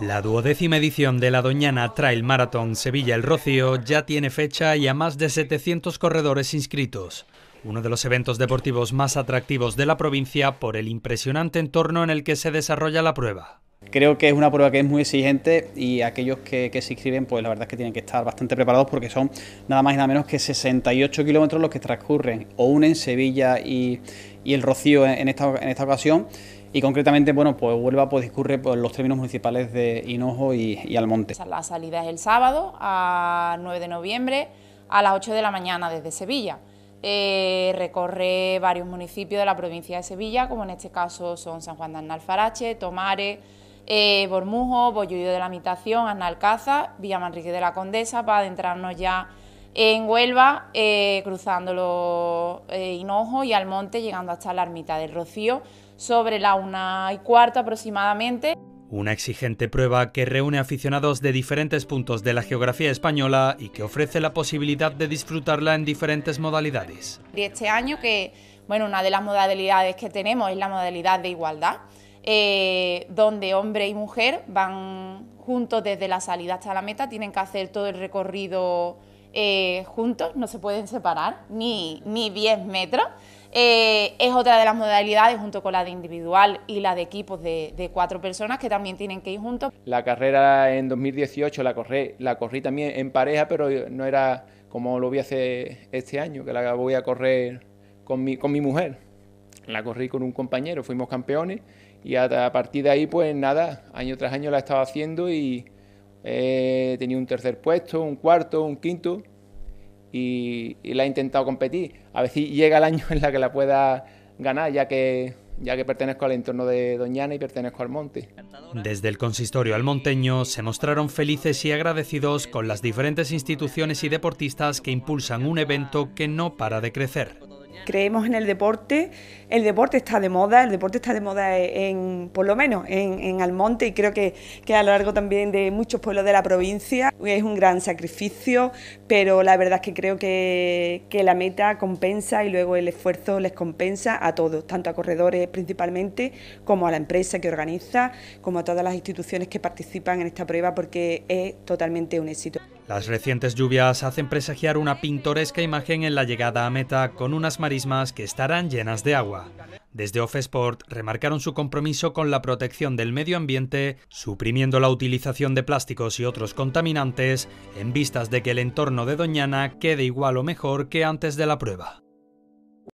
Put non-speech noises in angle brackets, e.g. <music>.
La duodécima edición de la Doñana Trail Marathon Sevilla El Rocío ya tiene fecha y a más de 700 corredores inscritos. Uno de los eventos deportivos más atractivos de la provincia por el impresionante entorno en el que se desarrolla la prueba. Creo que es una prueba que es muy exigente y aquellos que, se inscriben, pues la verdad es que tienen que estar bastante preparados porque son nada más y nada menos que 68 kilómetros los que transcurren o unen Sevilla y, el Rocío en esta, ocasión. Y concretamente, bueno, pues Huelva pues, discurre por pues, los términos municipales de Hinojo y, Almonte. La salida es el sábado, a 9 de noviembre, a las 8 de la mañana desde Sevilla. Eh, recorre varios municipios de la provincia de Sevilla, como en este caso son San Juan de Alfarache, Tomares, eh, Bormujo, Bollullo de la Mitación, Analcaza, Manrique de la Condesa, para adentrarnos ya en Huelva, eh, cruzando eh, Hinojo y Almonte, llegando hasta la Ermita del Rocío, sobre la una y cuarto aproximadamente. Una exigente prueba que reúne aficionados de diferentes puntos de la geografía española y que ofrece la posibilidad de disfrutarla en diferentes modalidades. este año que, bueno, una de las modalidades que tenemos es la modalidad de igualdad, eh, donde hombre y mujer van juntos desde la salida hasta la meta, tienen que hacer todo el recorrido eh, juntos, no se pueden separar ni, ni 10 metros. Eh, es otra de las modalidades junto con la de individual y la de equipos de, cuatro personas que también tienen que ir juntos. La carrera en 2018 la, la corrí también en pareja, pero no era como lo vi hace este año, que la voy a correr con mi, con mi mujer. La corrí con un compañero, fuimos campeones y a partir de ahí, pues nada, año tras año la he estado haciendo y eh, he tenido un tercer puesto, un cuarto, un quinto y, la he intentado competir. A ver si llega el año <laughs> en la que la pueda ganar, ya que, ya que pertenezco al entorno de Doñana y pertenezco al monte. Desde el consistorio al monteño se mostraron felices y agradecidos con las diferentes instituciones y deportistas que impulsan un evento que no para de crecer. Creemos en el deporte, el deporte está de moda, el deporte está de moda en, por lo menos en, Almonte y creo que, a lo largo también de muchos pueblos de la provincia. Es un gran sacrificio, pero la verdad es que creo que la meta compensa y luego el esfuerzo les compensa a todos, tanto a corredores principalmente como a la empresa que organiza, como a todas las instituciones que participan en esta prueba porque es totalmente un éxito. Las recientes lluvias hacen presagiar una pintoresca imagen en la llegada a meta con unas marismas que estarán llenas de agua. Desde Off-Sport remarcaron su compromiso con la protección del medio ambiente, suprimiendo la utilización de plásticos y otros contaminantes en vistas de que el entorno de Doñana quede igual o mejor que antes de la prueba.